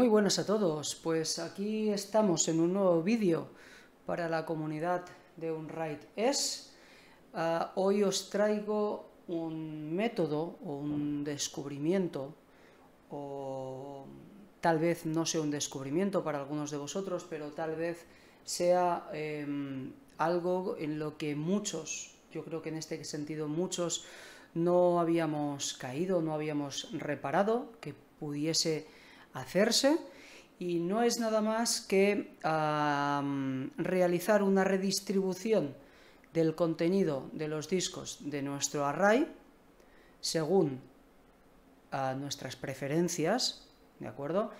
Muy buenas a todos, pues aquí estamos en un nuevo vídeo para la comunidad de UnRide es. Ah, hoy os traigo un método o un descubrimiento, o tal vez no sea un descubrimiento para algunos de vosotros, pero tal vez sea em, algo en lo que muchos, yo creo que en este sentido muchos, no habíamos caído, no habíamos reparado, que pudiese hacerse y no es nada más que realizar una redistribución del contenido de los discos de nuestro array según ah, nuestras preferencias, ¿de acuerdo?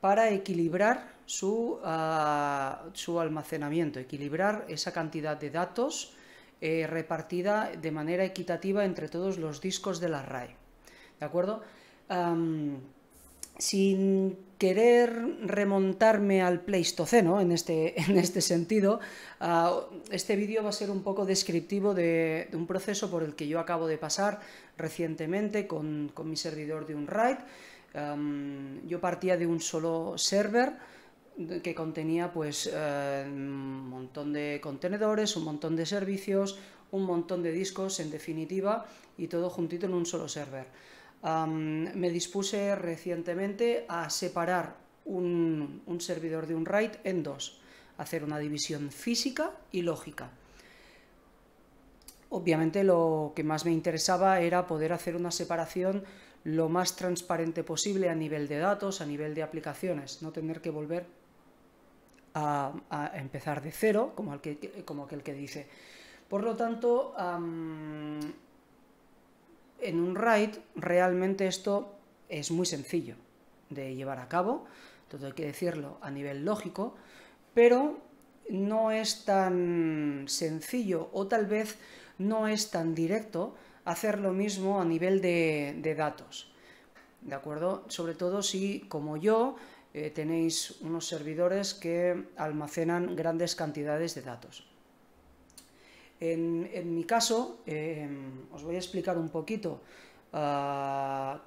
Para equilibrar su, ah, su almacenamiento, equilibrar esa cantidad de datos eh, repartida de manera equitativa entre todos los discos del array. ¿De acuerdo? sin querer remontarme al Pleistoceno en este, en este sentido, ah, este vídeo va a ser un poco descriptivo de, un proceso por el que yo acabo de pasar recientemente con, mi servidor de un yo partía de un solo server que contenía pues eh, un montón de contenedores, un montón de servicios, un montón de discos en definitiva y todo juntito en un solo server me dispuse recientemente a separar un, servidor de un RAID en dos, hacer una división física y lógica. Obviamente lo que más me interesaba era poder hacer una separación lo más transparente posible a nivel de datos, a nivel de aplicaciones, no tener que volver a, empezar de cero, como, el que, como aquel que dice. Por lo tanto, en un RAID realmente esto es muy sencillo de llevar a cabo, todo hay que decirlo a nivel lógico, pero no es tan sencillo o tal vez no es tan directo hacer lo mismo a nivel de, datos. ¿De acuerdo? Sobre todo si, como yo, eh, tenéis unos servidores que almacenan grandes cantidades de datos. En, mi caso, em, os voy a explicar un poquito ah,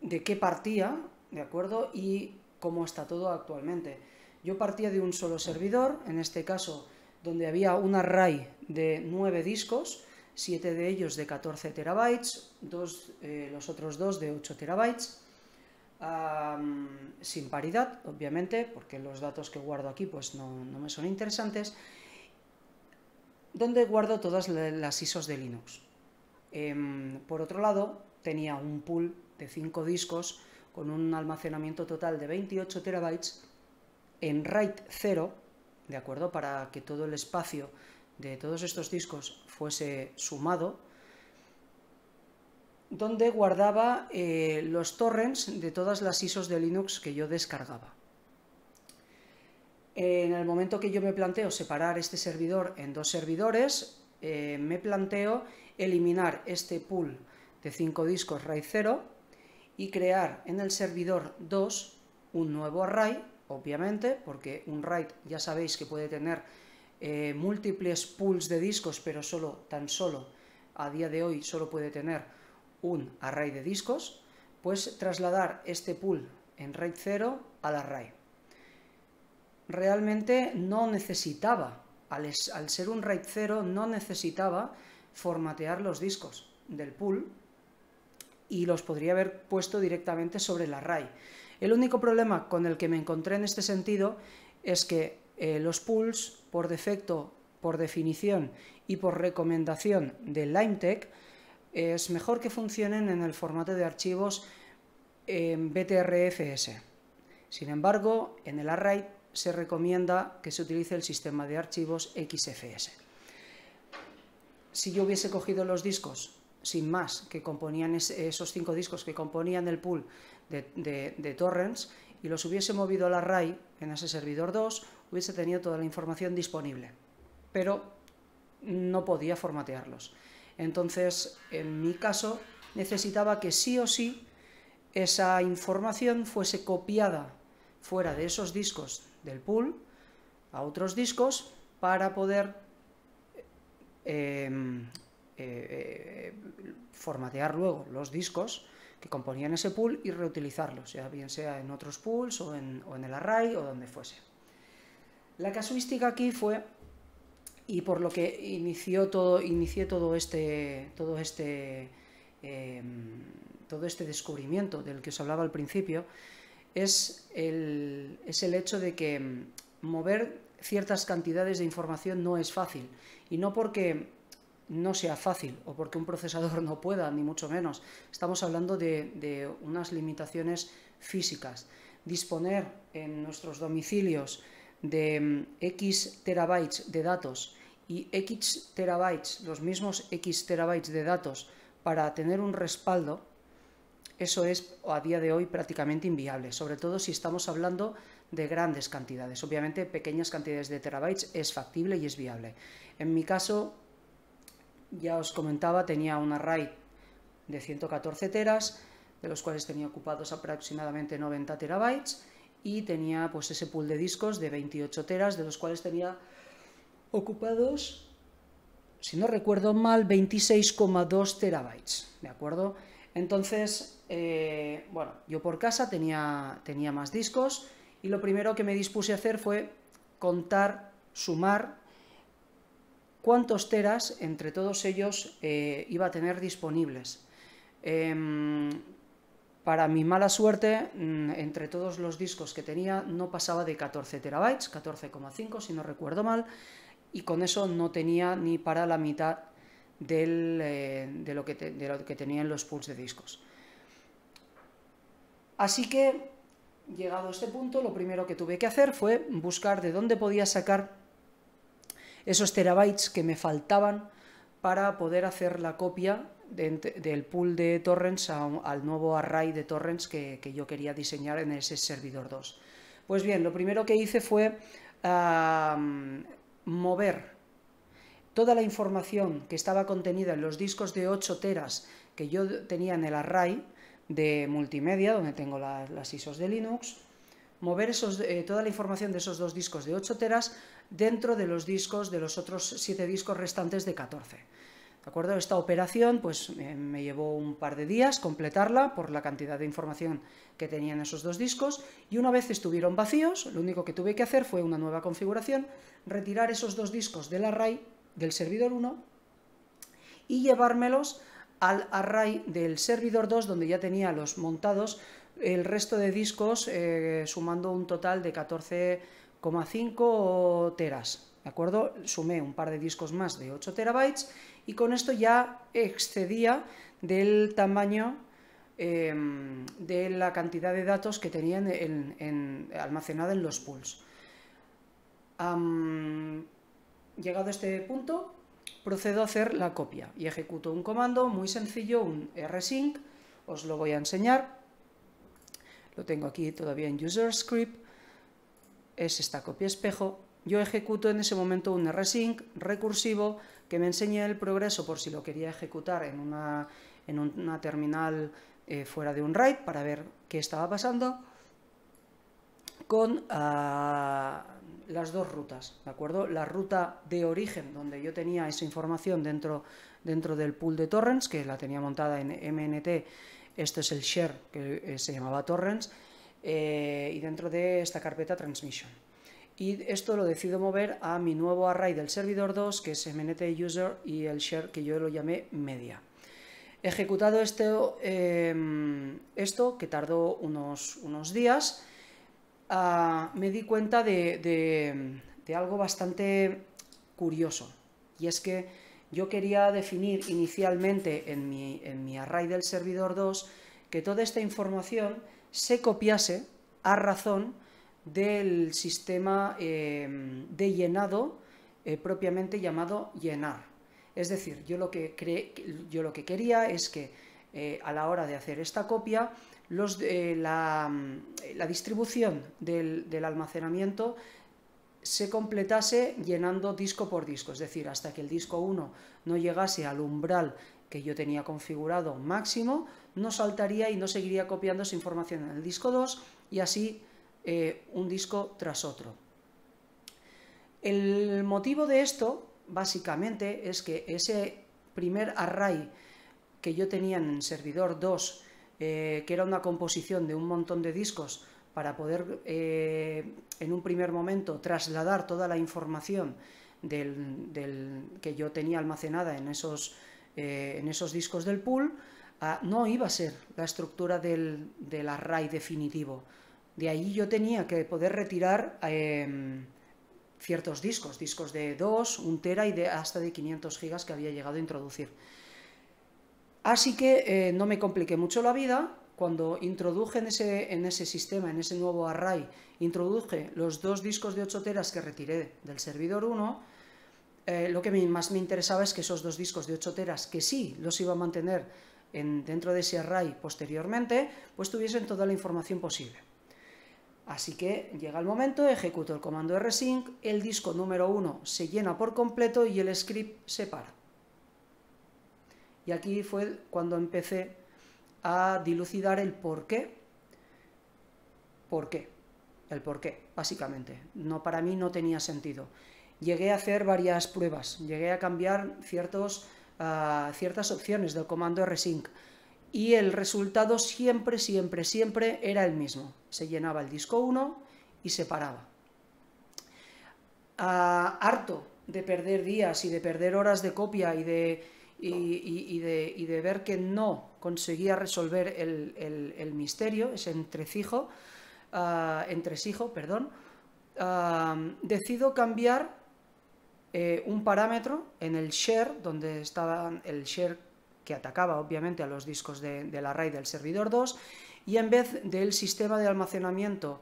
de qué partía, ¿de acuerdo? Y cómo está todo actualmente. Yo partía de un solo servidor, en este caso, donde había un array de nueve discos, siete de ellos de 14 terabytes, dos, eh, los otros dos de 8 terabytes, sin paridad, obviamente, porque los datos que guardo aquí pues no, no me son interesantes, donde guardo todas las ISOs de Linux. Em, por otro lado, tenía un pool de 5 discos con un almacenamiento total de 28 terabytes en RAID 0, ¿de acuerdo? Para que todo el espacio de todos estos discos fuese sumado, donde guardaba eh, los torrents de todas las ISOs de Linux que yo descargaba en el momento que yo me planteo separar este servidor en dos servidores, eh, me planteo eliminar este pool de cinco discos RAID 0 y crear en el servidor 2 un nuevo array, obviamente, porque un RAID ya sabéis que puede tener eh, múltiples pools de discos, pero solo, tan solo, a día de hoy, solo puede tener un array de discos, pues trasladar este pool en RAID 0 al array realmente no necesitaba, al, ser un RAID 0, no necesitaba formatear los discos del pool y los podría haber puesto directamente sobre la RAID. El único problema con el que me encontré en este sentido es que eh, los pools, por defecto, por definición y por recomendación de LimeTech, es mejor que funcionen en el formato de archivos BTRFS. Sin embargo, en el array se recomienda que se utilice el sistema de archivos XFS. Si yo hubiese cogido los discos sin más, que componían esos cinco discos que componían el pool de, de, torrents, y los hubiese movido la Rai en ese servidor 2, hubiese tenido toda la información disponible, pero no podía formatearlos. Entonces, en mi caso, necesitaba que sí o sí esa información fuese copiada fuera de esos discos del pool a otros discos para poder em, eh, eh, formatear luego los discos que componían ese pool y reutilizarlos, ya bien sea en otros pools o en, el array o donde fuese. La casuística aquí fue, y por lo que inició todo, inicié todo este, todo, este, em, todo este descubrimiento del que os hablaba al principio, es el, hecho de que mover ciertas cantidades de información no es fácil. Y no porque no sea fácil o porque un procesador no pueda, ni mucho menos. Estamos hablando de, de unas limitaciones físicas. Disponer en nuestros domicilios de X terabytes de datos y X terabytes, los mismos X terabytes de datos, para tener un respaldo, eso es a día de hoy prácticamente inviable, sobre todo si estamos hablando de grandes cantidades. Obviamente pequeñas cantidades de terabytes es factible y es viable. En mi caso, ya os comentaba, tenía un array de 114 teras, de los cuales tenía ocupados aproximadamente 90 terabytes y tenía pues ese pool de discos de 28 teras, de los cuales tenía ocupados, si no recuerdo mal, 26,2 terabytes, ¿de acuerdo? Entonces, eh, bueno, yo por casa tenía, tenía más discos y lo primero que me dispuse a hacer fue contar, sumar cuántos teras entre todos ellos eh, iba a tener disponibles. Em, para mi mala suerte, mm, entre todos los discos que tenía no pasaba de 14 terabytes, 14,5 si no recuerdo mal, y con eso no tenía ni para la mitad eh, de, lo que tenían los pools de discos. Así que, llegado a este punto, lo primero que tuve que hacer fue buscar de dónde podía sacar esos terabytes que me faltaban para poder hacer la copia del pool de torrents al nuevo array de torrents que, yo quería diseñar en ese servidor 2. Pues bien, lo primero que hice fue mover toda la información que estaba contenida en los discos de 8 teras que yo tenía en el array de multimedia, donde tengo las ISOs de Linux, mover eh, toda la información de esos dos discos de 8 teras dentro de los discos de los otros 7 discos restantes de 14. ¿De acuerdo? Esta operación pues, eh, me llevó un par de días completarla por la cantidad de información que tenían esos dos discos y una vez estuvieron vacíos, lo único que tuve que hacer fue una nueva configuración, retirar esos dos discos del array del servidor 1 y llevármelos al array del servidor 2 donde ya tenía los montados el resto de discos eh, sumando un total de 14,5 teras. ¿De acuerdo? Sumé un par de discos más de 8 terabytes y con esto ya excedía del tamaño em, de la cantidad de datos que tenían en, almacenada en los pools llegado a este punto, procedo a hacer la copia y ejecuto un comando muy sencillo, un rsync, os lo voy a enseñar. Lo tengo aquí todavía en user script, es esta copia espejo. Yo ejecuto en ese momento un rsync recursivo que me enseña el progreso por si lo quería ejecutar en una, en una terminal eh, fuera de un write para ver qué estaba pasando con ah, las dos rutas, ¿de acuerdo? La ruta de origen, donde yo tenía esa información dentro, dentro del pool de torrents, que la tenía montada en MNT, este es el share que eh, se llamaba torrents, eh, y dentro de esta carpeta transmission. Y esto lo decido mover a mi nuevo array del servidor 2, que es MNT user, y el share que yo lo llamé media. Ejecutado em, esto, que tardó unos días, Ah, me di cuenta de, algo bastante curioso. Y es que yo quería definir inicialmente en mi, en mi, array del servidor 2 que toda esta información se copiase a razón del sistema eh, de llenado eh, propiamente llamado llenar. Es decir, yo lo que, yo lo que quería es que eh, a la hora de hacer esta copia los, eh, la, distribución del, almacenamiento se completase llenando disco por disco, es decir, hasta que el disco 1 no llegase al umbral que yo tenía configurado máximo, no saltaría y no seguiría copiando esa información en el disco 2 y así eh, un disco tras otro. El motivo de esto, básicamente, es que ese primer array que yo tenía en servidor 2 eh, que era una composición de un montón de discos para poder eh, en un primer momento trasladar toda la información que yo tenía almacenada en esos, eh, discos del pool, no iba a ser la estructura del, array definitivo. De ahí yo tenía que poder retirar em, ciertos discos, discos de 2, 1 tera y de hasta de 500 gigas que había llegado a introducir. Así que eh, no me compliqué mucho la vida. Cuando introduje en ese, sistema, en ese nuevo array, introduje los dos discos de 8 teras que retiré del servidor 1, eh, lo que más me interesaba es que esos dos discos de 8 teras, que sí los iba a mantener dentro de ese array posteriormente, pues tuviesen toda la información posible. Así que llega el momento, ejecuto el comando rsync, el disco número 1 se llena por completo y el script se para. Y aquí fue cuando empecé a dilucidar el por qué. ¿Por qué? El por qué, básicamente. No, para mí no tenía sentido. Llegué a hacer varias pruebas, llegué a cambiar ciertos, ah, ciertas opciones del comando rsync y el resultado siempre, siempre, siempre era el mismo. Se llenaba el disco 1 y se paraba. Ah, harto de perder días y de perder horas de copia y de y, de, ver que no conseguía resolver el, misterio, ese entrecijo, ah, entresijo, perdón, ah, decido cambiar eh, un parámetro en el share, donde estaba el share que atacaba obviamente a los discos de, la array del servidor 2, y en vez del sistema de almacenamiento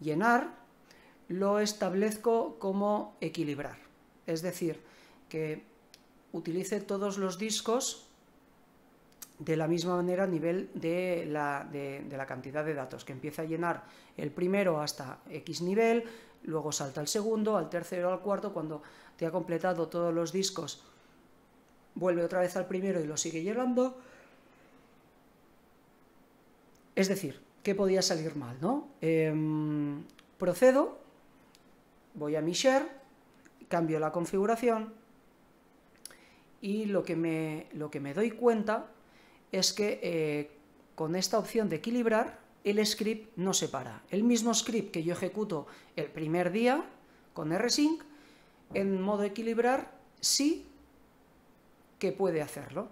llenar, lo establezco como equilibrar. Es decir, que utilice todos los discos de la misma manera a nivel de la, cantidad de datos, que empieza a llenar el primero hasta X nivel, luego salta al segundo, al tercero, al cuarto, cuando te ha completado todos los discos, vuelve otra vez al primero y lo sigue llenando. Es decir, ¿qué podía salir mal? ¿no? Em, procedo, voy a mi share, cambio la configuración, y lo que me, lo que me doy cuenta es que eh, con esta opción de equilibrar, el script no se para. El mismo script que yo ejecuto el primer día con rsync, en modo equilibrar, sí que puede hacerlo.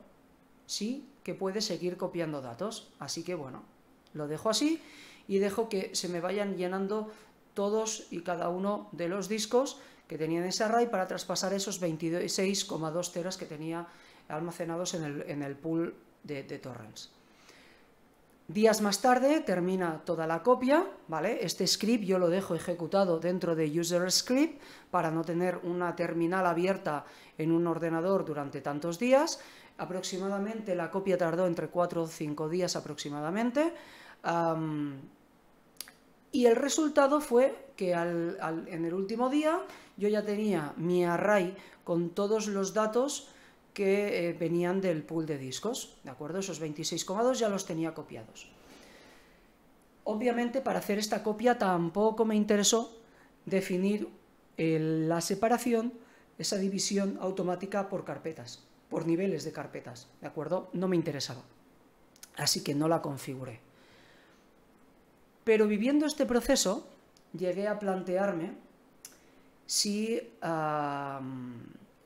Sí que puede seguir copiando datos. Así que bueno, lo dejo así y dejo que se me vayan llenando todos y cada uno de los discos que tenía en ese array para traspasar esos 26,2 teras que tenía almacenados en el, pool de, torrents. Días más tarde termina toda la copia, ¿vale? Este script yo lo dejo ejecutado dentro de user script para no tener una terminal abierta en un ordenador durante tantos días. Aproximadamente la copia tardó entre 4 o 5 días aproximadamente. Y el resultado fue que en el último día yo ya tenía mi array con todos los datos que eh, venían del pool de discos, ¿de acuerdo? Esos 26,2 ya los tenía copiados. Obviamente para hacer esta copia tampoco me interesó definir la separación, esa división automática por carpetas, por niveles de carpetas, ¿de acuerdo? No me interesaba, así que no la configuré. Pero viviendo este proceso, llegué a plantearme si,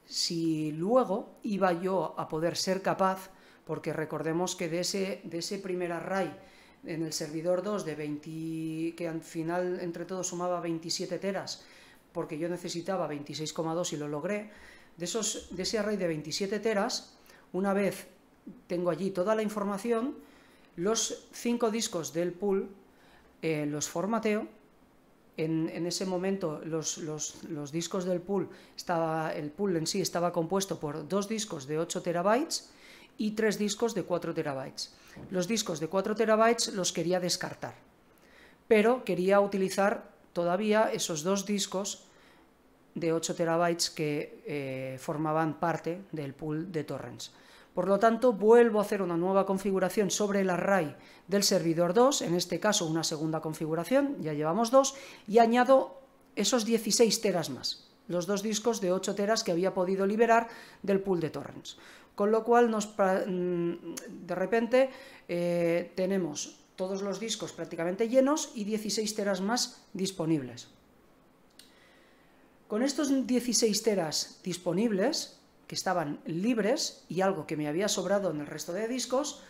si luego iba yo a poder ser capaz, porque recordemos que de ese, de primer array en el servidor 2 de 20, que al final entre todos sumaba 27 teras, porque yo necesitaba 26,2 y lo logré, de, esos, de ese array de 27 teras, una vez tengo allí toda la información, los cinco discos del pool eh, los formateo. En, ese momento los, discos del pool, estaba, el pool en sí estaba compuesto por dos discos de 8 terabytes y tres discos de 4 terabytes. Los discos de 4 terabytes los quería descartar, pero quería utilizar todavía esos dos discos de 8 terabytes que eh, formaban parte del pool de torrents. Por lo tanto, vuelvo a hacer una nueva configuración sobre el array del servidor 2, en este caso una segunda configuración, ya llevamos dos, y añado esos 16 teras más, los dos discos de 8 teras que había podido liberar del pool de torrents. Con lo cual, nos, mm, de repente, eh, tenemos todos los discos prácticamente llenos y 16 teras más disponibles. Con estos 16 teras disponibles, que estaban libres y algo que me había sobrado en el resto de discos,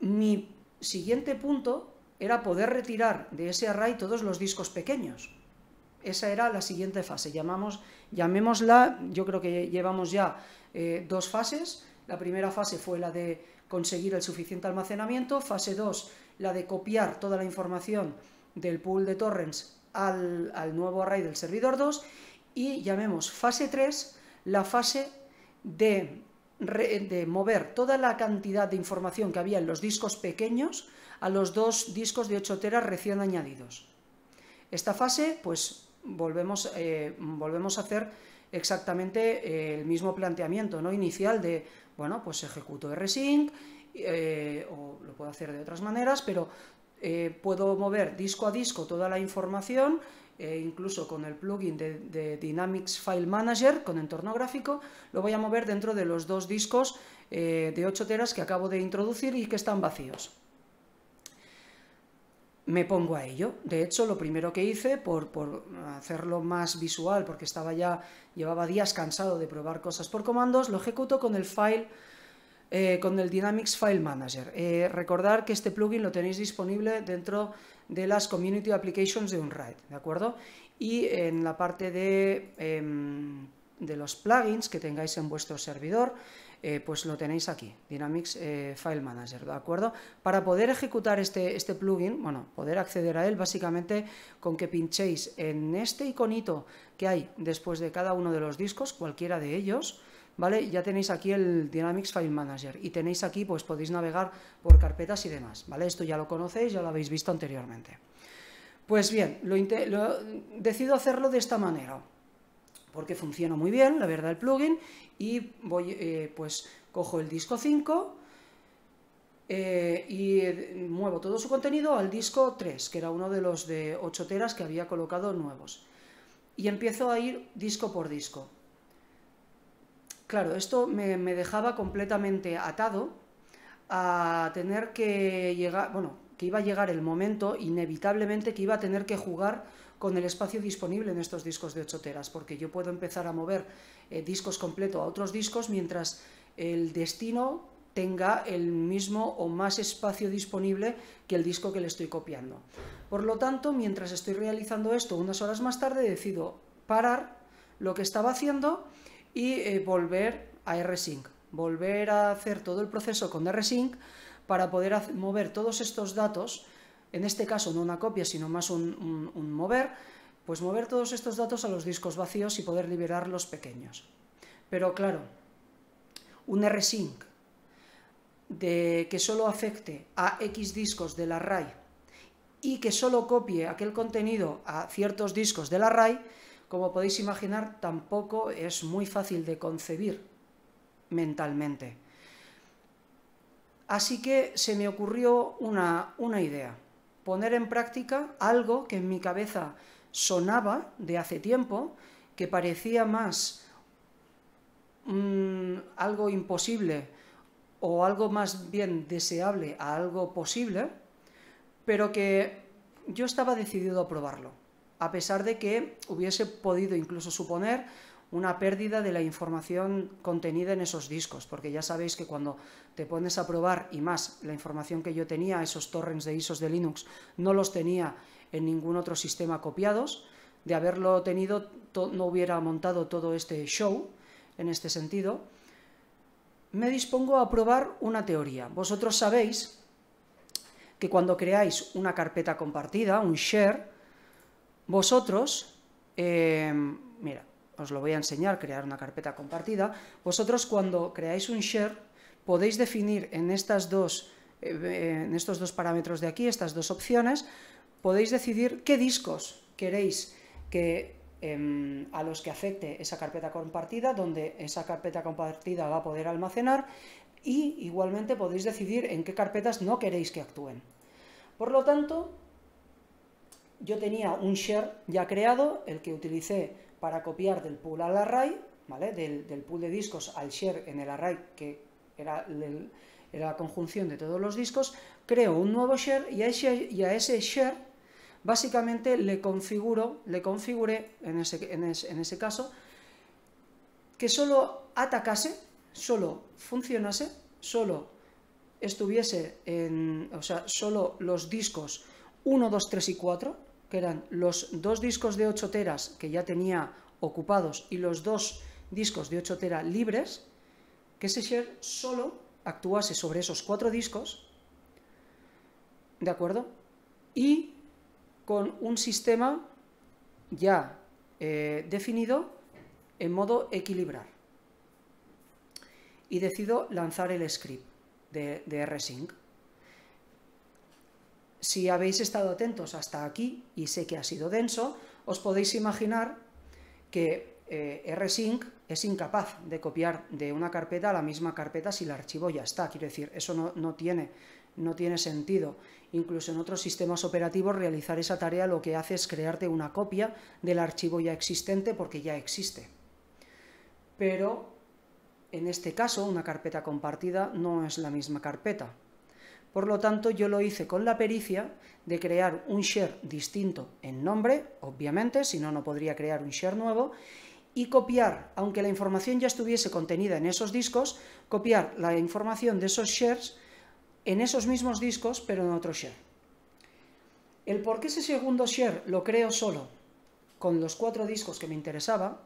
mi siguiente punto era poder retirar de ese array todos los discos pequeños. Esa era la siguiente fase. Llamamos, llamémosla, yo creo que llevamos ya eh, dos fases. La primera fase fue la de conseguir el suficiente almacenamiento. Fase 2, la de copiar toda la información del pool de torrents al, nuevo array del servidor 2. Y llamemos fase 3 la fase de, mover toda la cantidad de información que había en los discos pequeños a los dos discos de 8 teras recién añadidos. Esta fase, pues volvemos, eh, volvemos a hacer exactamente eh, el mismo planteamiento ¿no? inicial de, bueno, pues ejecuto rsync, eh, o lo puedo hacer de otras maneras, pero eh, puedo mover disco a disco toda la información e incluso con el plugin de, Dynamics File Manager, con entorno gráfico, lo voy a mover dentro de los dos discos eh, de 8 teras que acabo de introducir y que están vacíos. Me pongo a ello. De hecho, lo primero que hice, por, hacerlo más visual, porque estaba ya, llevaba días cansado de probar cosas por comandos, lo ejecuto con el file eh, con el Dynamics File Manager. Recordad eh, recordar que este plugin lo tenéis disponible dentro de las Community Applications de Unride, ¿de acuerdo? Y en la parte em, de, los plugins que tengáis en vuestro servidor, eh, pues lo tenéis aquí, Dynamics eh, File Manager, ¿de acuerdo? Para poder ejecutar este, este plugin, bueno, poder acceder a él, básicamente con que pinchéis en este iconito que hay después de cada uno de los discos, cualquiera de ellos, ¿vale? Ya tenéis aquí el Dynamics File Manager y tenéis aquí, pues podéis navegar por carpetas y demás, ¿vale? Esto ya lo conocéis, ya lo habéis visto anteriormente. Pues bien, lo, decido hacerlo de esta manera, porque funciona muy bien, la verdad, el plugin, y voy, eh, pues cojo el disco 5 eh, y muevo todo su contenido al disco 3, que era uno de los de 8 teras que había colocado nuevos. Y empiezo a ir disco por disco. Claro, esto me, dejaba completamente atado a tener que llegar, bueno, que iba a llegar el momento inevitablemente que iba a tener que jugar con el espacio disponible en estos discos de 8 teras, porque yo puedo empezar a mover eh, discos completos a otros discos mientras el destino tenga el mismo o más espacio disponible que el disco que le estoy copiando. Por lo tanto, mientras estoy realizando esto, unas horas más tarde decido parar lo que estaba haciendo y eh, volver a rsync, volver a hacer todo el proceso con rsync para poder mover todos estos datos, en este caso no una copia, sino más un, mover, pues mover todos estos datos a los discos vacíos y poder liberar los pequeños. Pero claro, un rsync de que solo afecte a X discos del array y que solo copie aquel contenido a ciertos discos del array, como podéis imaginar, tampoco es muy fácil de concebir mentalmente. Así que se me ocurrió una, una idea, poner en práctica algo que en mi cabeza sonaba de hace tiempo, que parecía más mm, algo imposible o algo más bien deseable a algo posible, pero que yo estaba decidido a probarlo a pesar de que hubiese podido incluso suponer una pérdida de la información contenida en esos discos, porque ya sabéis que cuando te pones a probar, y más, la información que yo tenía, esos torrents de ISOs de Linux, no los tenía en ningún otro sistema copiados, de haberlo tenido no hubiera montado todo este show en este sentido, me dispongo a probar una teoría. Vosotros sabéis que cuando creáis una carpeta compartida, un share, vosotros, eh, mira, os lo voy a enseñar, crear una carpeta compartida. Vosotros cuando creáis un share podéis definir en, estas dos, eh, estos dos parámetros de aquí, estas dos opciones, podéis decidir qué discos queréis que em, a los que afecte esa carpeta compartida, donde esa carpeta compartida va a poder almacenar y igualmente podéis decidir en qué carpetas no queréis que actúen. Por lo tanto, yo tenía un share ya creado, el que utilicé para copiar del pool al array, ¿vale? Del, del pool de discos al share en el array, que era, la conjunción de todos los discos, creo un nuevo share y a ese, a ese share básicamente le configuro, le configure en ese, en en ese caso, que solo atacase, solo funcionase, solo estuviese en, o sea, solo los discos 1, 2, 3 y 4, que eran los dos discos de 8 teras que ya tenía ocupados y los dos discos de 8 teras libres, que ese share solo actuase sobre esos cuatro discos, ¿de acuerdo? Y con un sistema ya eh, definido en modo equilibrar. Y decido lanzar el script de, de RSync. Si habéis estado atentos hasta aquí, y sé que ha sido denso, os podéis imaginar que eh, RSync es incapaz de copiar de una carpeta a la misma carpeta si el archivo ya está. Quiero decir, eso no, tiene, no tiene sentido. Incluso en otros sistemas operativos realizar esa tarea lo que hace es crearte una copia del archivo ya existente porque ya existe. Pero en este caso una carpeta compartida no es la misma carpeta. Por lo tanto, yo lo hice con la pericia de crear un share distinto en nombre, obviamente, si no, no podría crear un share nuevo, y copiar, aunque la información ya estuviese contenida en esos discos, copiar la información de esos shares en esos mismos discos, pero en otro share. El por qué ese segundo share lo creo solo con los cuatro discos que me interesaba,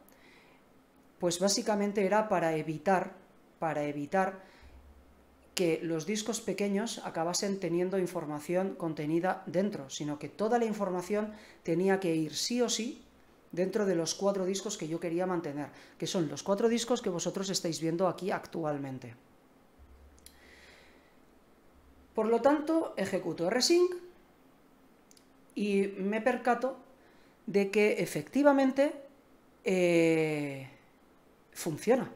pues básicamente era para evitar, para evitar que los discos pequeños acabasen teniendo información contenida dentro, sino que toda la información tenía que ir sí o sí dentro de los cuatro discos que yo quería mantener, que son los cuatro discos que vosotros estáis viendo aquí actualmente. Por lo tanto, ejecuto rsync y me percato de que efectivamente eh, funciona.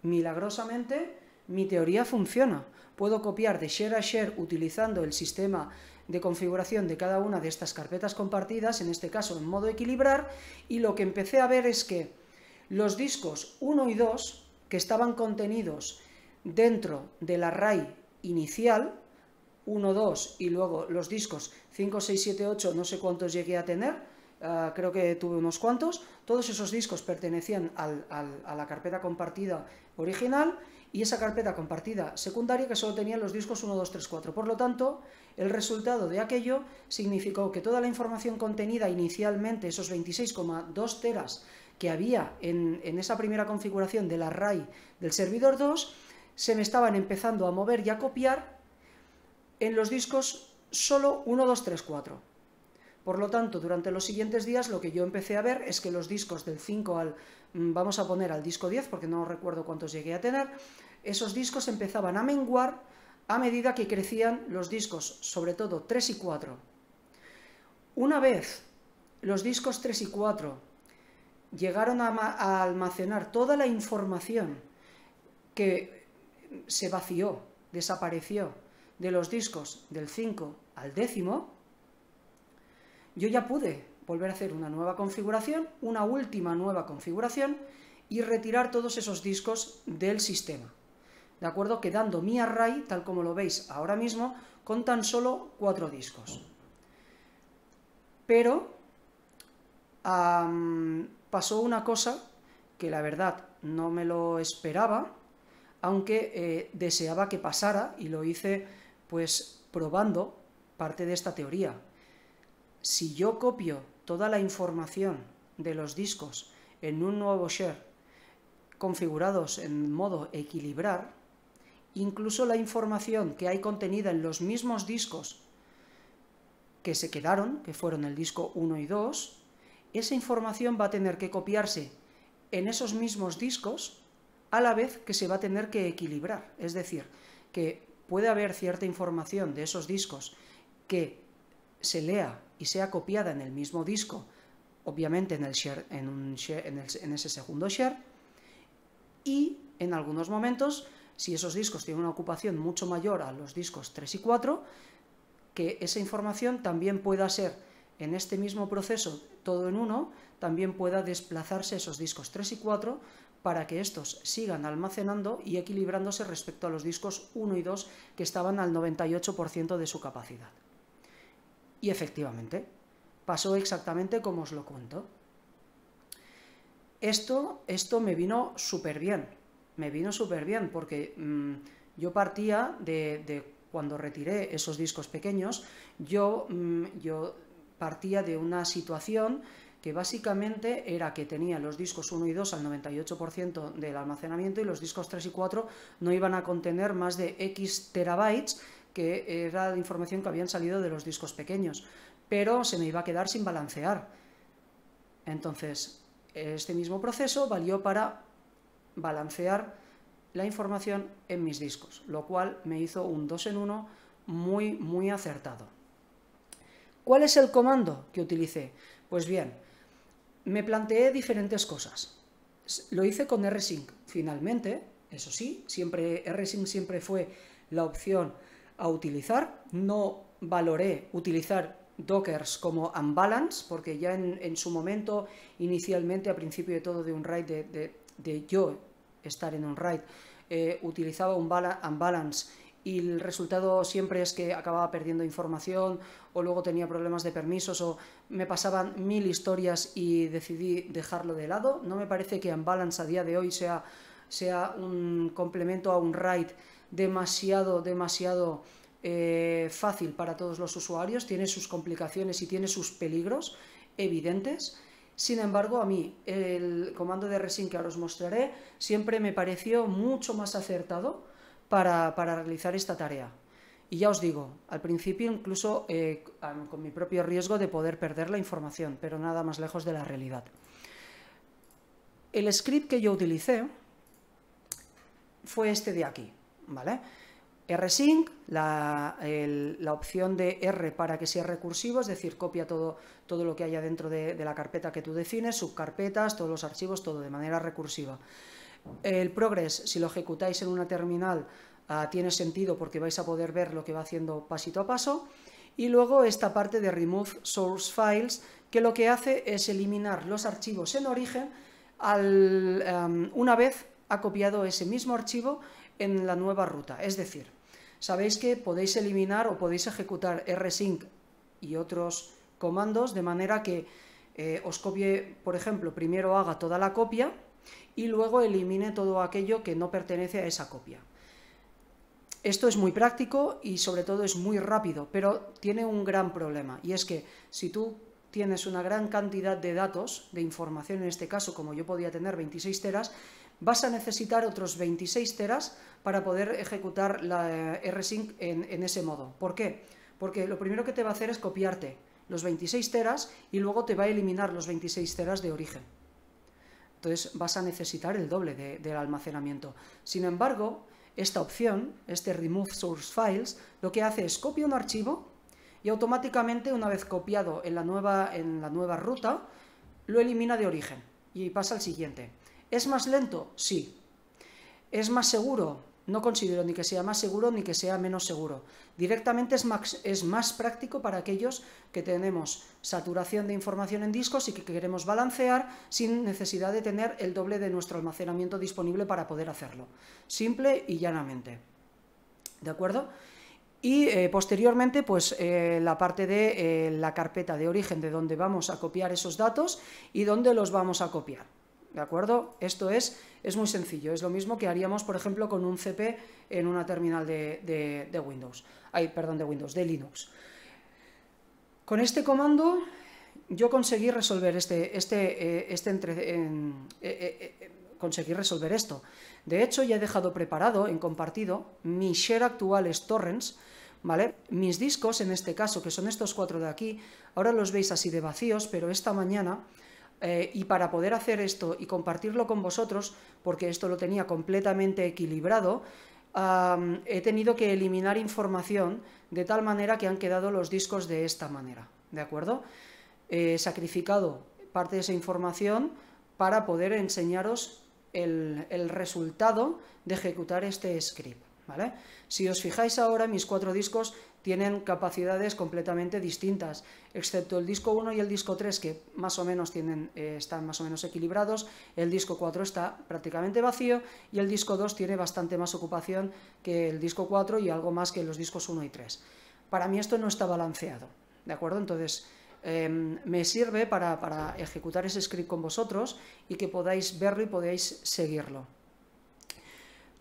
Milagrosamente mi teoría funciona. Puedo copiar de share a share utilizando el sistema de configuración de cada una de estas carpetas compartidas, en este caso en modo equilibrar, y lo que empecé a ver es que los discos 1 y 2, que estaban contenidos dentro del array inicial, 1, 2 y luego los discos 5, 6, 7, 8, no sé cuántos llegué a tener, ah, creo que tuve unos cuantos, todos esos discos pertenecían a la carpeta compartida original y esa carpeta compartida secundaria que solo tenían los discos 1, 2, 3, 4. Por lo tanto, el resultado de aquello significó que toda la información contenida inicialmente, esos 26,2 teras que había en, en, esa primera configuración del array del servidor 2, se me estaban empezando a mover y a copiar en los discos solo 1, 2, 3, 4. Por lo tanto, durante los siguientes días lo que yo empecé a ver es que los discos del 5 al Mm, vamos a poner al disco 10, porque no recuerdo cuántos llegué a tener, esos discos empezaban a menguar a medida que crecían los discos, sobre todo 3 y 4. Una vez los discos 3 y 4 llegaron a, almacenar toda la información que se vació, desapareció de los discos del 5 al décimo, yo ya pude volver a hacer una nueva configuración, una última nueva configuración y retirar todos esos discos del sistema. ¿De acuerdo? Quedando mi array, tal como lo veis ahora mismo, con tan solo cuatro discos. Pero pasó una cosa que la verdad no me lo esperaba, aunque eh, deseaba que pasara y lo hice pues probando parte de esta teoría. Si yo copio toda la información de los discos en un nuevo share configurados en modo equilibrar, incluso la información que hay contenida en los mismos discos que se quedaron, que fueron el disco 1 y 2, esa información va a tener que copiarse en esos mismos discos a la vez que se va a tener que equilibrar. Es decir, que puede haber cierta información de esos discos que se lea y sea copiada en el mismo disco, obviamente en, ese segundo share, y en algunos momentos, si esos discos tienen una ocupación mucho mayor a los discos 3 y 4, que esa información también pueda ser en este mismo proceso todo en uno, también pueda desplazarse esos discos 3 y 4 para que estos sigan almacenando y equilibrándose respecto a los discos 1 y 2 que estaban al 98% de su capacidad. Y efectivamente, pasó exactamente como os lo cuento. Esto, esto me vino súper bien, me vino súper bien porque mm, yo partía de, cuando retiré esos discos pequeños, yo, mm, yo partía de una situación que básicamente era que tenía los discos 1 y 2 al 98% del almacenamiento y los discos 3 y 4 no iban a contener más de X terabytes que era información que habían salido de los discos pequeños, pero se me iba a quedar sin balancear. Entonces, este mismo proceso valió para balancear la información en mis discos, lo cual me hizo un 2 en 1 muy, muy acertado. ¿Cuál es el comando que utilicé? Pues bien, me planteé diferentes cosas. Lo hice con RSync, finalmente, eso sí, siempre RSync siempre fue la opción a utilizar. No valoré utilizar dockers como unbalance, porque ya en, su momento, inicialmente, a principio de todo de un raid, de, yo estar en un raid, eh, utilizaba un balance y el resultado siempre es que acababa perdiendo información o luego tenía problemas de permisos o me pasaban mil historias y decidí dejarlo de lado. No me parece que Unbalance a día de hoy sea, sea un complemento a un RAID demasiado, demasiado eh, fácil para todos los usuarios, tiene sus complicaciones y tiene sus peligros evidentes. Sin embargo, a mí el comando de resin que ahora os mostraré siempre me pareció mucho más acertado para, realizar esta tarea. Y ya os digo, al principio incluso eh, con mi propio riesgo de poder perder la información, pero nada más lejos de la realidad. El script que yo utilicé fue este de aquí. ¿vale? rsync, la, opción de R para que sea recursivo, es decir, copia todo, lo que haya dentro de, la carpeta que tú defines, subcarpetas, todos los archivos, todo de manera recursiva. El progress, si lo ejecutáis en una terminal, ah, tiene sentido porque vais a poder ver lo que va haciendo pasito a paso. Y luego esta parte de remove source files, que lo que hace es eliminar los archivos en origen al, em, una vez ha copiado ese mismo archivo en la nueva ruta. Es decir, sabéis que podéis eliminar o podéis ejecutar rsync y otros comandos de manera que eh, os copie, por ejemplo, primero haga toda la copia y luego elimine todo aquello que no pertenece a esa copia. Esto es muy práctico y sobre todo es muy rápido, pero tiene un gran problema y es que si tú tienes una gran cantidad de datos, de información en este caso, como yo podía tener 26 teras, vas a necesitar otros 26 teras para poder ejecutar la eh, rsync en, en ese modo. ¿Por qué? Porque lo primero que te va a hacer es copiarte los 26 teras y luego te va a eliminar los 26 teras de origen. Entonces vas a necesitar el doble del almacenamiento. Sin embargo, esta opción, este Remove Source Files, lo que hace es copia un archivo y automáticamente, una vez copiado en la nueva, en la nueva ruta, lo elimina de origen y pasa al siguiente. ¿Es más lento? Sí. ¿Es más seguro? No considero ni que sea más seguro ni que sea menos seguro. Directamente es más, práctico para aquellos que tenemos saturación de información en discos y que queremos balancear sin necesidad de tener el doble de nuestro almacenamiento disponible para poder hacerlo. Simple y llanamente. ¿De acuerdo? Y eh, posteriormente, pues eh, la parte de eh, la carpeta de origen de donde vamos a copiar esos datos y dónde los vamos a copiar. ¿De acuerdo? Esto es, es muy sencillo. Es lo mismo que haríamos, por ejemplo, con un CP en una terminal de, Windows. Ay, perdón, de Windows, de Linux. Con este comando yo conseguí resolver este, este, eh, este eh, eh, resolver esto. De hecho, ya he dejado preparado en compartido mi share actuales torrents, ¿vale? Mis discos, en este caso, que son estos cuatro de aquí, ahora los veis así de vacíos, pero esta mañana eh, y para poder hacer esto y compartirlo con vosotros, porque esto lo tenía completamente equilibrado, he tenido que eliminar información de tal manera que han quedado los discos de esta manera, ¿de acuerdo? He sacrificado parte de esa información para poder enseñaros el, el resultado de ejecutar este script. Si os fijáis ahora, mis cuatro discos tienen capacidades completamente distintas, excepto el disco 1 y el disco 3 que más o menos tienen, eh, están más o menos equilibrados, el disco 4 está prácticamente vacío y el disco 2 tiene bastante más ocupación que el disco 4 y algo más que los discos 1 y 3. Para mí esto no está balanceado, ¿de acuerdo? Entonces... Em, me sirve para, para ejecutar ese script con vosotros y que podáis verlo y podáis seguirlo.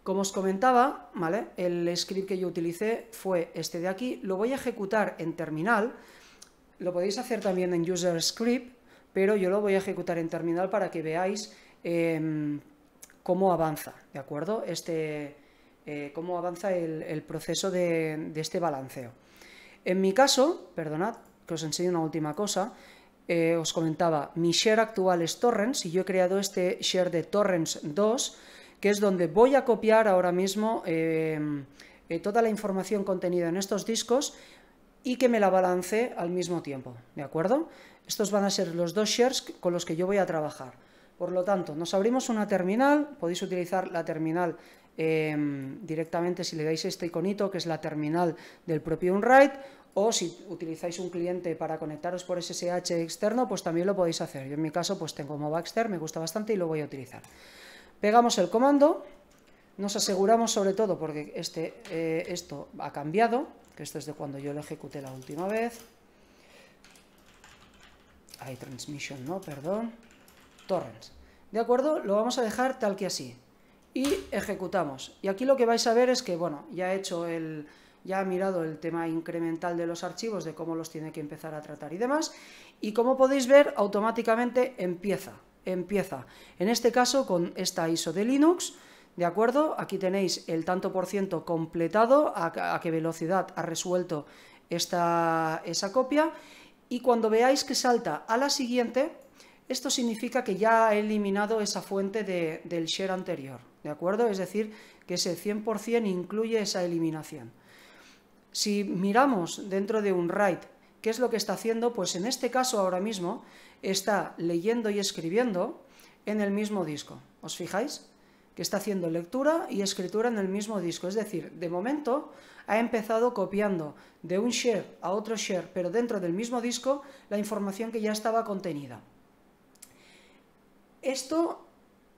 Como os comentaba, el script que yo utilicé fue este de aquí. Lo voy a ejecutar en terminal. Lo podéis hacer también en user script, pero yo lo voy a ejecutar en terminal para que veáis em, cómo avanza, ¿de acuerdo? Este, eh, cómo avanza el, proceso de, este balanceo. En mi caso, perdonad que os enseño una última cosa, eh, os comentaba, mi share actual es torrents y yo he creado este share de torrents 2 que es donde voy a copiar ahora mismo eh, eh, toda la información contenida en estos discos y que me la balance al mismo tiempo, ¿de acuerdo? Estos van a ser los dos shares con los que yo voy a trabajar. Por lo tanto, nos abrimos una terminal, podéis utilizar la terminal eh, directamente si le dais este iconito, que es la terminal del propio Unwrite, o si utilizáis un cliente para conectaros por SSH externo, pues también lo podéis hacer. Yo en mi caso pues tengo Movaxter, me gusta bastante y lo voy a utilizar. Pegamos el comando, nos aseguramos sobre todo, porque este, eh, esto ha cambiado, que esto es de cuando yo lo ejecuté la última vez. Hay transmission, ¿no? Perdón. Torrents. ¿De acuerdo? Lo vamos a dejar tal que así. Y ejecutamos. Y aquí lo que vais a ver es que, bueno, ya ha hecho el... Ya ha mirado el tema incremental de los archivos, de cómo los tiene que empezar a tratar y demás. Y como podéis ver, automáticamente empieza empieza. En este caso, con esta ISO de Linux, ¿de acuerdo? Aquí tenéis el tanto por ciento completado, a, qué velocidad ha resuelto esta, esa copia, y cuando veáis que salta a la siguiente, esto significa que ya ha eliminado esa fuente del share anterior, ¿de acuerdo? Es decir, que ese 100% incluye esa eliminación. Si miramos dentro de un write, ¿qué es lo que está haciendo? Pues en este caso ahora mismo está leyendo y escribiendo en el mismo disco. ¿Os fijáis? Que está haciendo lectura y escritura en el mismo disco. Es decir, de momento ha empezado copiando de un share a otro share, pero dentro del mismo disco, la información que ya estaba contenida. ¿Esto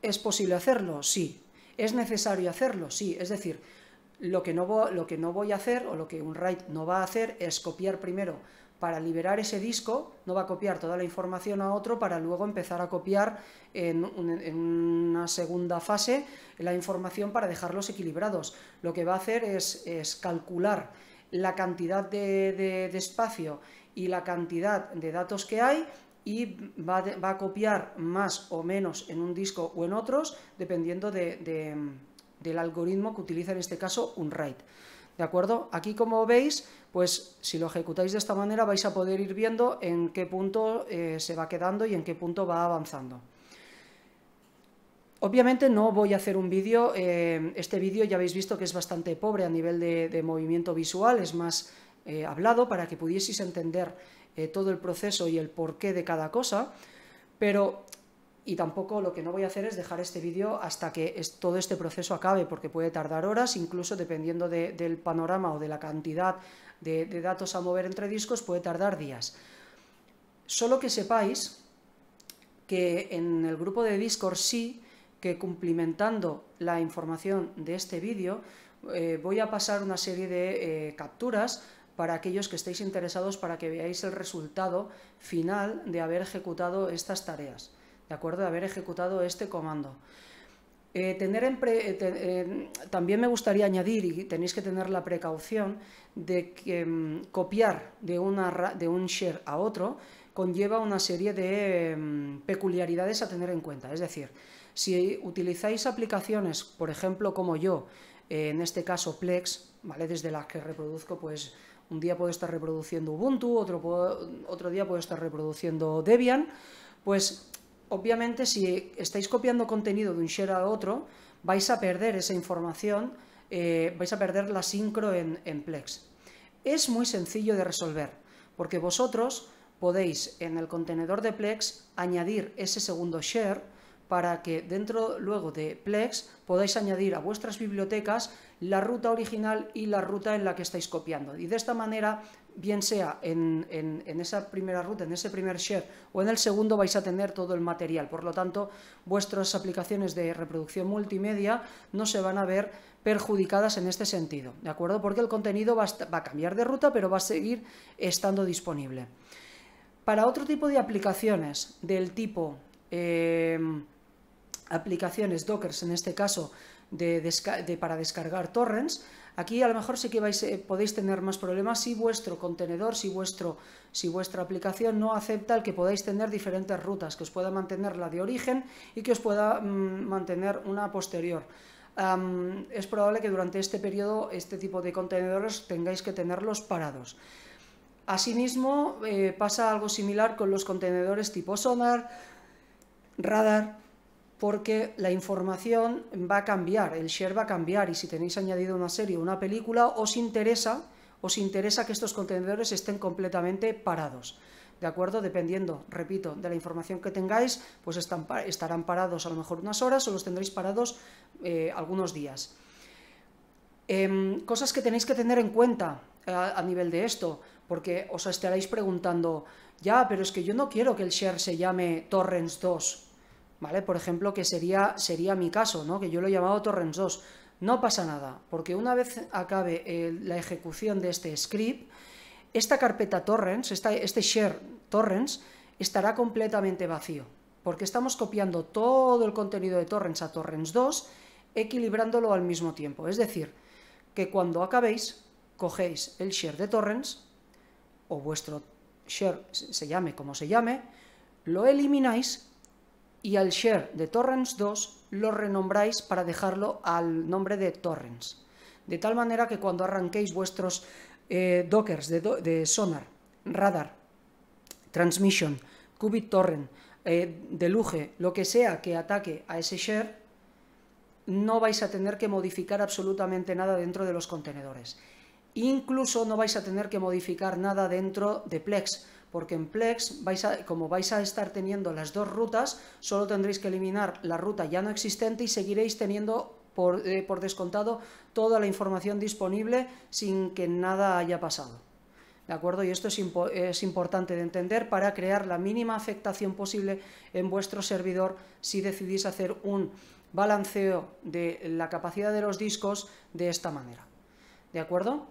es posible hacerlo? Sí. ¿Es necesario hacerlo? Sí. Es decir, lo que, no, voy a hacer o lo que un write no va a hacer es copiar primero para liberar ese disco, no va a copiar toda la información a otro para luego empezar a copiar en, una segunda fase la información para dejarlos equilibrados. Lo que va a hacer es, calcular la cantidad de, espacio y la cantidad de datos que hay y va, a copiar más o menos en un disco o en otros, dependiendo del algoritmo que utiliza en este caso un RAID. ¿De acuerdo? Aquí, como veis, pues si lo ejecutáis de esta manera vais a poder ir viendo en qué punto eh, se va quedando y en qué punto va avanzando. Obviamente no voy a hacer un vídeo, eh, este vídeo ya habéis visto que es bastante pobre a nivel de, movimiento visual, es más eh, hablado para que pudieseis entender todo el proceso y el porqué de cada cosa, pero y tampoco lo que no voy a hacer es dejar este vídeo hasta que todo este proceso acabe, porque puede tardar horas, incluso dependiendo del panorama o de la cantidad de, datos a mover entre discos, puede tardar días. Solo que sepáis que en el grupo de Discord sí que cumplimentando la información de este vídeo eh, voy a pasar una serie de eh, capturas para aquellos que estéis interesados para que veáis el resultado final de haber ejecutado estas tareas. ¿de acuerdo? De haber ejecutado este comando. Eh, eh, eh, también me gustaría añadir, y tenéis que tener la precaución, de que mm, copiar de, una, de un share a otro conlleva una serie de mm, peculiaridades a tener en cuenta. Es decir, si utilizáis aplicaciones, por ejemplo, como yo, en este caso Plex, ¿vale? desde las que reproduzco, pues un día puedo estar reproduciendo Ubuntu, otro, otro día puedo estar reproduciendo Debian, pues obviamente si estáis copiando contenido de un share a otro, vais a perder esa información, eh, vais a perder la sincro en, Plex. Es muy sencillo de resolver, porque vosotros podéis en el contenedor de Plex añadir ese segundo share para que dentro luego de Plex podáis añadir a vuestras bibliotecas la ruta original y la ruta en la que estáis copiando. Y de esta manera bien sea en, esa primera ruta, en ese primer share o en el segundo, vais a tener todo el material. Por lo tanto, vuestras aplicaciones de reproducción multimedia no se van a ver perjudicadas en este sentido, ¿de acuerdo? Porque el contenido va a, cambiar de ruta, pero va a seguir estando disponible. Para otro tipo de aplicaciones del tipo... Eh, aplicaciones Dockers, en este caso, de, para descargar torrents, Aquí a lo mejor sí que vais, eh, podéis tener más problemas si vuestro contenedor, si, vuestro, si vuestra aplicación no acepta el que podáis tener diferentes rutas, que os pueda mantener la de origen y que os pueda mm, mantener una posterior. es probable que durante este periodo este tipo de contenedores tengáis que tenerlos parados. Asimismo, eh, pasa algo similar con los contenedores tipo sonar, radar, porque la información va a cambiar, el share va a cambiar y si tenéis añadido una serie o una película os interesa, os interesa que estos contenedores estén completamente parados. ¿De acuerdo? Dependiendo, repito, de la información que tengáis, pues estarán parados a lo mejor unas horas o los tendréis parados eh, algunos días. Em, cosas que tenéis que tener en cuenta eh, a, a nivel de esto, porque os estaréis preguntando, ya, pero es que yo no quiero que el share se llame Torrens 2 ¿vale? Por ejemplo, que sería, sería mi caso, ¿no? Que yo lo he llamado Torrens 2. No pasa nada, porque una vez acabe eh, la ejecución de este script, esta carpeta Torrens, este share Torrens, estará completamente vacío, porque estamos copiando todo el contenido de Torrens a Torrens 2, equilibrándolo al mismo tiempo. Es decir, que cuando acabéis, cogéis el share de Torrens, o vuestro share se llame como se llame, lo elimináis y al share de torrents2 lo renombráis para dejarlo al nombre de torrents. De tal manera que cuando arranquéis vuestros eh, dockers de, sonar, radar, transmission, qubit torrent, eh, deluge, lo que sea que ataque a ese share, no vais a tener que modificar absolutamente nada dentro de los contenedores. Incluso no vais a tener que modificar nada dentro de Plex, porque en Plex, como vais a estar teniendo las dos rutas, solo tendréis que eliminar la ruta ya no existente y seguiréis teniendo por, eh, descontado toda la información disponible sin que nada haya pasado. ¿De acuerdo? Y esto es, importante de entender para crear la mínima afectación posible en vuestro servidor si decidís hacer un balanceo de la capacidad de los discos de esta manera. ¿De acuerdo?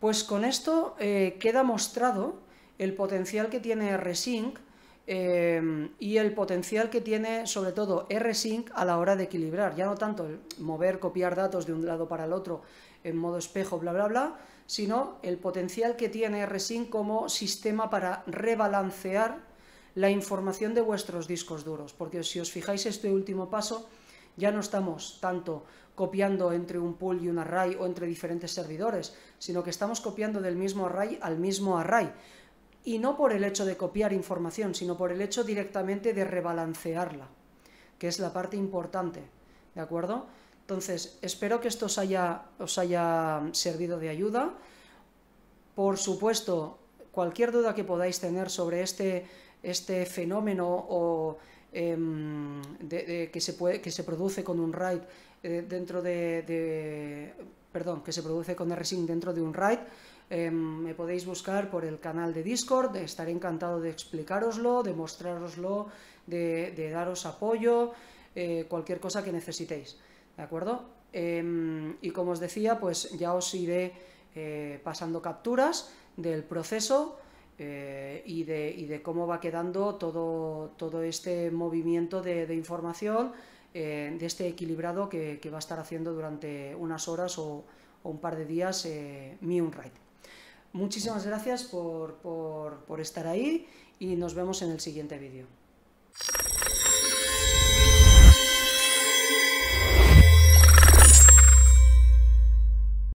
Pues con esto eh, queda mostrado el potencial que tiene Resync eh, y el potencial que tiene sobre todo Rsync a la hora de equilibrar, ya no tanto el mover, copiar datos de un lado para el otro en modo espejo, bla, bla, bla, sino el potencial que tiene Rsync como sistema para rebalancear la información de vuestros discos duros, porque si os fijáis este último paso, ya no estamos tanto copiando entre un pool y un array o entre diferentes servidores, sino que estamos copiando del mismo array al mismo array, y no por el hecho de copiar información, sino por el hecho directamente de rebalancearla, que es la parte importante, ¿de acuerdo? Entonces, espero que esto os haya, os haya servido de ayuda. Por supuesto, cualquier duda que podáis tener sobre este, este fenómeno o, em, que, se puede, que se produce con un RAID eh, dentro de, perdón, que se produce con rsync dentro de un RAID, Em, me podéis buscar por el canal de Discord, estaré encantado de explicaroslo, de mostraroslo, de, daros apoyo, eh, cualquier cosa que necesitéis. ¿De acuerdo? Em, y como os decía, pues ya os iré eh, pasando capturas del proceso eh, y de, cómo va quedando todo, este movimiento de, información, de este equilibrado que, va a estar haciendo durante unas horas o, un par de días mi Muchísimas gracias por, por, estar ahí y nos vemos en el siguiente vídeo.